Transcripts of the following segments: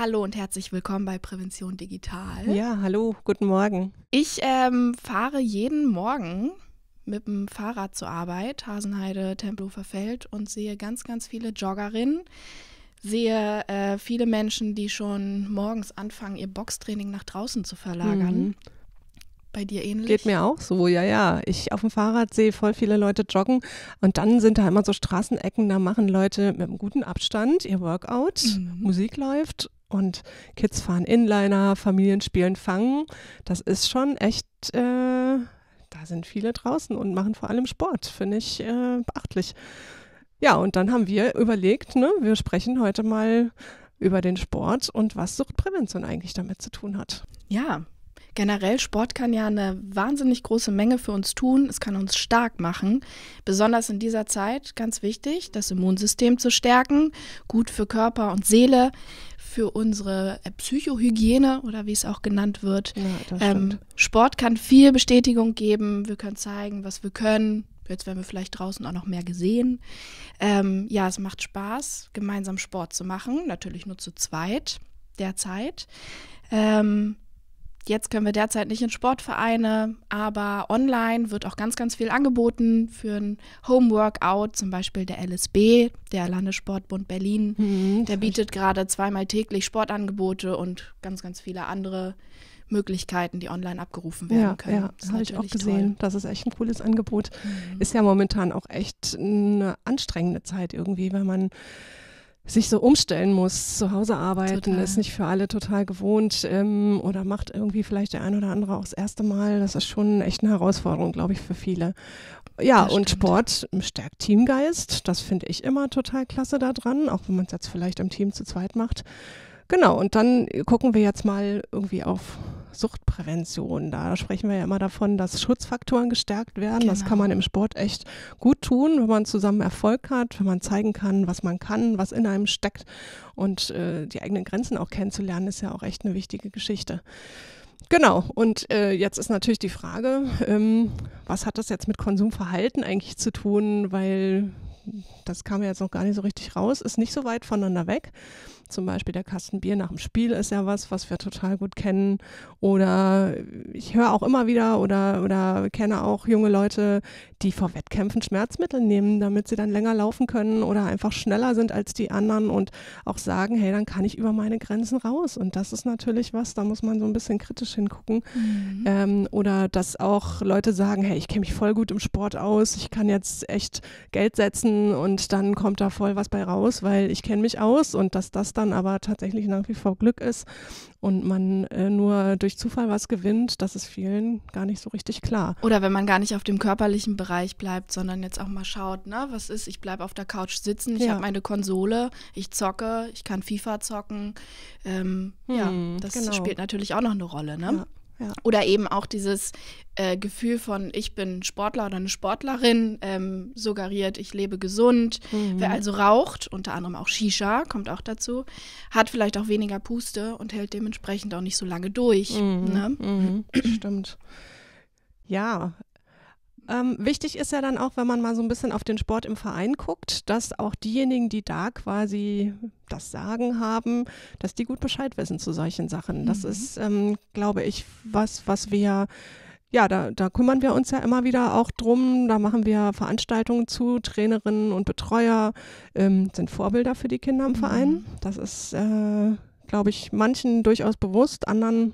Hallo und herzlich willkommen bei Prävention Digital. Ja, hallo, guten Morgen. Ich ähm, fahre jeden Morgen mit dem Fahrrad zur Arbeit, Hasenheide, Tempelhofer Feld und sehe ganz, ganz viele Joggerinnen. Sehe äh, viele Menschen, die schon morgens anfangen, ihr Boxtraining nach draußen zu verlagern. Mhm. Bei dir ähnlich? Geht mir auch so, ja, ja. Ich auf dem Fahrrad sehe voll viele Leute joggen und dann sind da immer so Straßenecken, da machen Leute mit einem guten Abstand ihr Workout, mhm. Musik läuft und Kids fahren Inliner, Familien spielen Fangen. Das ist schon echt, äh, da sind viele draußen und machen vor allem Sport. Finde ich äh, beachtlich. Ja, und dann haben wir überlegt, ne, wir sprechen heute mal über den Sport und was Suchtprävention eigentlich damit zu tun hat. Ja, Generell Sport kann ja eine wahnsinnig große Menge für uns tun. Es kann uns stark machen. Besonders in dieser Zeit ganz wichtig, das Immunsystem zu stärken. Gut für Körper und Seele für unsere äh, Psychohygiene oder wie es auch genannt wird. Ja, ähm, Sport kann viel Bestätigung geben. Wir können zeigen, was wir können. Jetzt werden wir vielleicht draußen auch noch mehr gesehen. Ähm, ja, es macht Spaß, gemeinsam Sport zu machen. Natürlich nur zu zweit derzeit. Ähm, Jetzt können wir derzeit nicht in Sportvereine, aber online wird auch ganz, ganz viel angeboten für ein Homeworkout, zum Beispiel der LSB, der Landessportbund Berlin. Mhm, der bietet gerade zweimal täglich Sportangebote und ganz, ganz viele andere Möglichkeiten, die online abgerufen werden ja, können. Ja, das habe ich auch gesehen. Toll. Das ist echt ein cooles Angebot. Mhm. Ist ja momentan auch echt eine anstrengende Zeit irgendwie, wenn man sich so umstellen muss, zu Hause arbeiten, total. ist nicht für alle total gewohnt ähm, oder macht irgendwie vielleicht der ein oder andere auch das erste Mal. Das ist schon echt eine Herausforderung, glaube ich, für viele. Ja, das und stimmt. Sport stärkt Teamgeist. Das finde ich immer total klasse daran, auch wenn man es jetzt vielleicht im Team zu zweit macht. Genau, und dann gucken wir jetzt mal irgendwie auf Suchtprävention. Da sprechen wir ja immer davon, dass Schutzfaktoren gestärkt werden. Genau. Das kann genau. man im Sport echt gut tun, wenn man zusammen Erfolg hat, wenn man zeigen kann, was man kann, was in einem steckt. Und äh, die eigenen Grenzen auch kennenzulernen, ist ja auch echt eine wichtige Geschichte. Genau, und äh, jetzt ist natürlich die Frage, ähm, was hat das jetzt mit Konsumverhalten eigentlich zu tun? Weil das kam ja jetzt noch gar nicht so richtig raus, ist nicht so weit voneinander weg. Zum Beispiel der Kastenbier nach dem Spiel ist ja was, was wir total gut kennen. Oder ich höre auch immer wieder oder, oder kenne auch junge Leute, die vor Wettkämpfen Schmerzmittel nehmen, damit sie dann länger laufen können oder einfach schneller sind als die anderen und auch sagen, hey, dann kann ich über meine Grenzen raus. Und das ist natürlich was, da muss man so ein bisschen kritisch hingucken. Mhm. Ähm, oder dass auch Leute sagen, hey, ich kenne mich voll gut im Sport aus, ich kann jetzt echt Geld setzen und dann kommt da voll was bei raus, weil ich kenne mich aus und dass das dann aber tatsächlich nach wie vor Glück ist und man äh, nur durch Zufall was gewinnt, das ist vielen gar nicht so richtig klar. Oder wenn man gar nicht auf dem körperlichen Bereich bleibt, sondern jetzt auch mal schaut, ne, was ist, ich bleibe auf der Couch sitzen, ich ja. habe meine Konsole, ich zocke, ich kann FIFA zocken. Ähm, hm, ja, das genau. spielt natürlich auch noch eine Rolle, ne? Ja. Oder eben auch dieses äh, Gefühl von, ich bin Sportler oder eine Sportlerin, ähm, suggeriert, ich lebe gesund. Mhm. Wer also raucht, unter anderem auch Shisha, kommt auch dazu, hat vielleicht auch weniger Puste und hält dementsprechend auch nicht so lange durch. Mhm. Ne? Mhm. Stimmt. Ja, ähm, wichtig ist ja dann auch, wenn man mal so ein bisschen auf den Sport im Verein guckt, dass auch diejenigen, die da quasi das Sagen haben, dass die gut Bescheid wissen zu solchen Sachen. Das mhm. ist, ähm, glaube ich, was, was wir ja, da, da, kümmern wir uns ja immer wieder auch drum. Da machen wir Veranstaltungen zu, Trainerinnen und Betreuer ähm, sind Vorbilder für die Kinder im Verein. Mhm. Das ist, äh, glaube ich, manchen durchaus bewusst, anderen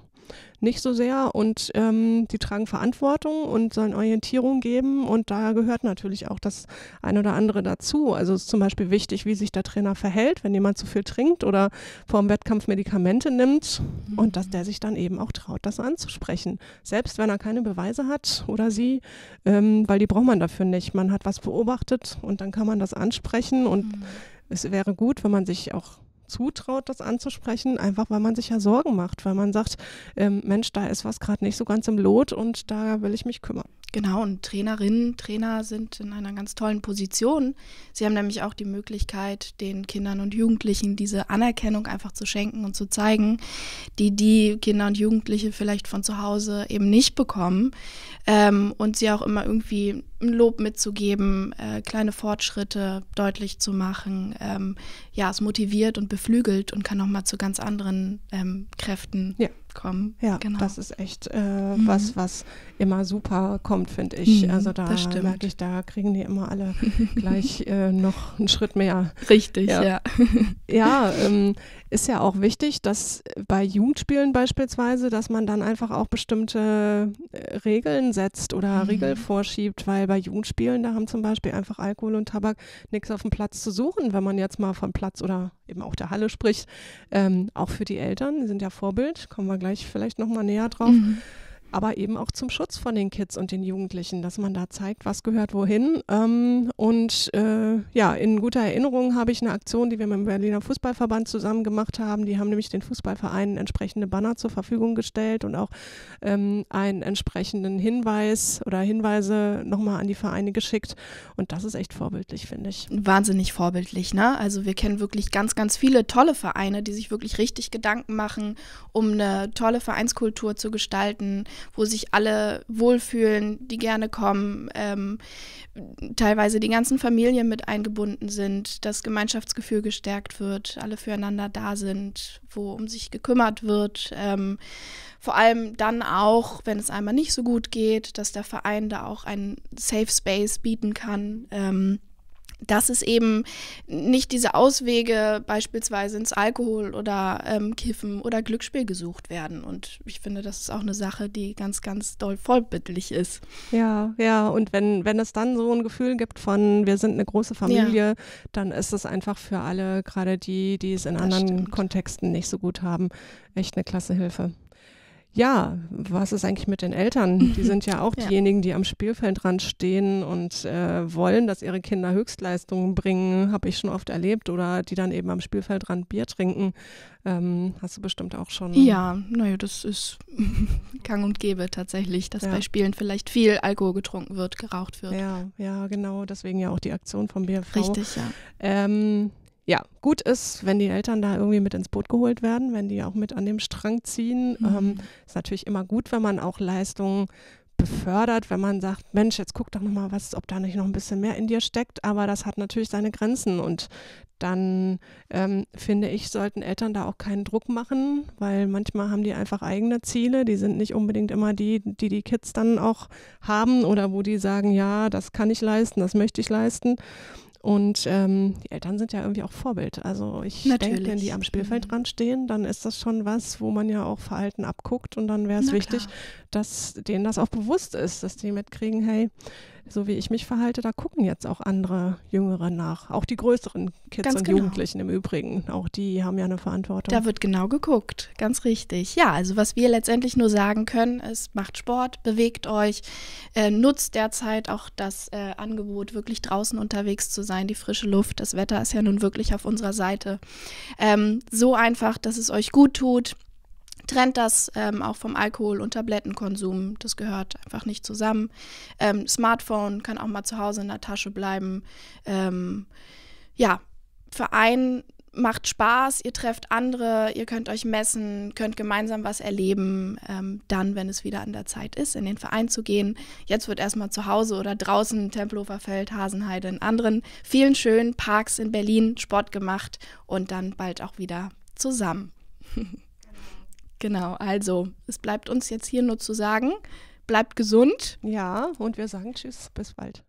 nicht so sehr und ähm, die tragen Verantwortung und sollen Orientierung geben und da gehört natürlich auch das ein oder andere dazu. Also es ist zum Beispiel wichtig, wie sich der Trainer verhält, wenn jemand zu viel trinkt oder vor dem Wettkampf Medikamente nimmt mhm. und dass der sich dann eben auch traut, das anzusprechen. Selbst wenn er keine Beweise hat oder sie, ähm, weil die braucht man dafür nicht. Man hat was beobachtet und dann kann man das ansprechen und mhm. es wäre gut, wenn man sich auch zutraut, das anzusprechen, einfach weil man sich ja Sorgen macht, weil man sagt, ähm, Mensch, da ist was gerade nicht so ganz im Lot und da will ich mich kümmern. Genau, und Trainerinnen, Trainer sind in einer ganz tollen Position. Sie haben nämlich auch die Möglichkeit, den Kindern und Jugendlichen diese Anerkennung einfach zu schenken und zu zeigen, die die Kinder und Jugendliche vielleicht von zu Hause eben nicht bekommen ähm, und sie auch immer irgendwie ein Lob mitzugeben, äh, kleine Fortschritte deutlich zu machen. Ähm, ja, es motiviert und beflügelt und kann nochmal zu ganz anderen ähm, Kräften ja. kommen. Ja, genau. das ist echt äh, mhm. was, was immer super kommt, finde ich. Mhm, also da merke ich, da kriegen die immer alle gleich äh, noch einen Schritt mehr. Richtig, ja. Ja, ja ähm, ist ja auch wichtig, dass bei Jugendspielen beispielsweise, dass man dann einfach auch bestimmte äh, Regeln setzt oder mhm. Regeln vorschiebt, weil schnell bei Jugendspielen, da haben zum Beispiel einfach Alkohol und Tabak nichts auf dem Platz zu suchen, wenn man jetzt mal von Platz oder eben auch der Halle spricht. Ähm, auch für die Eltern, die sind ja Vorbild, kommen wir gleich vielleicht nochmal näher drauf. Mhm aber eben auch zum Schutz von den Kids und den Jugendlichen, dass man da zeigt, was gehört wohin. Ähm, und äh, ja, in guter Erinnerung habe ich eine Aktion, die wir mit dem Berliner Fußballverband zusammen gemacht haben. Die haben nämlich den Fußballvereinen entsprechende Banner zur Verfügung gestellt und auch ähm, einen entsprechenden Hinweis oder Hinweise nochmal an die Vereine geschickt. Und das ist echt vorbildlich, finde ich. Wahnsinnig vorbildlich, ne? Also wir kennen wirklich ganz, ganz viele tolle Vereine, die sich wirklich richtig Gedanken machen, um eine tolle Vereinskultur zu gestalten wo sich alle wohlfühlen, die gerne kommen, ähm, teilweise die ganzen Familien mit eingebunden sind, das Gemeinschaftsgefühl gestärkt wird, alle füreinander da sind, wo um sich gekümmert wird. Ähm, vor allem dann auch, wenn es einmal nicht so gut geht, dass der Verein da auch einen Safe Space bieten kann. Ähm, dass es eben nicht diese Auswege beispielsweise ins Alkohol oder ähm, Kiffen oder Glücksspiel gesucht werden. Und ich finde, das ist auch eine Sache, die ganz, ganz doll vorbildlich ist. Ja, ja. Und wenn, wenn es dann so ein Gefühl gibt von, wir sind eine große Familie, ja. dann ist es einfach für alle, gerade die, die es in das anderen stimmt. Kontexten nicht so gut haben, echt eine klasse Hilfe ja, was ist eigentlich mit den Eltern? Die sind ja auch ja. diejenigen, die am Spielfeldrand stehen und äh, wollen, dass ihre Kinder Höchstleistungen bringen, habe ich schon oft erlebt, oder die dann eben am Spielfeldrand Bier trinken. Ähm, hast du bestimmt auch schon. Ja, naja, das ist gang und gäbe tatsächlich, dass ja. bei Spielen vielleicht viel Alkohol getrunken wird, geraucht wird. Ja, ja, genau, deswegen ja auch die Aktion vom BFV. Richtig, ja. Ähm, ja, gut ist, wenn die Eltern da irgendwie mit ins Boot geholt werden, wenn die auch mit an dem Strang ziehen. Mhm. Ähm, ist natürlich immer gut, wenn man auch Leistungen befördert, wenn man sagt, Mensch, jetzt guck doch nochmal, was, ob da nicht noch ein bisschen mehr in dir steckt, aber das hat natürlich seine Grenzen und dann ähm, finde ich, sollten Eltern da auch keinen Druck machen, weil manchmal haben die einfach eigene Ziele, die sind nicht unbedingt immer die, die die Kids dann auch haben oder wo die sagen, ja, das kann ich leisten, das möchte ich leisten und ähm, die Eltern sind ja irgendwie auch Vorbild. Also ich Natürlich. denke, wenn die am Spielfeld mhm. dran stehen, dann ist das schon was, wo man ja auch Verhalten abguckt. Und dann wäre es wichtig, dass denen das auch bewusst ist, dass die mitkriegen, hey, so wie ich mich verhalte, da gucken jetzt auch andere Jüngere nach. Auch die größeren Kids ganz und genau. Jugendlichen im Übrigen. Auch die haben ja eine Verantwortung. Da wird genau geguckt, ganz richtig. Ja, also was wir letztendlich nur sagen können, ist, macht Sport, bewegt euch, äh, nutzt derzeit auch das äh, Angebot, wirklich draußen unterwegs zu sein, die frische Luft. Das Wetter ist ja nun wirklich auf unserer Seite. Ähm, so einfach, dass es euch gut tut trennt das ähm, auch vom Alkohol- und Tablettenkonsum. Das gehört einfach nicht zusammen. Ähm, Smartphone kann auch mal zu Hause in der Tasche bleiben. Ähm, ja, Verein macht Spaß, ihr trefft andere, ihr könnt euch messen, könnt gemeinsam was erleben, ähm, dann, wenn es wieder an der Zeit ist, in den Verein zu gehen. Jetzt wird erstmal zu Hause oder draußen, Tempelhofer Feld, Hasenheide, in anderen vielen schönen Parks in Berlin Sport gemacht und dann bald auch wieder zusammen. Genau, also es bleibt uns jetzt hier nur zu sagen, bleibt gesund. Ja, und wir sagen Tschüss, bis bald.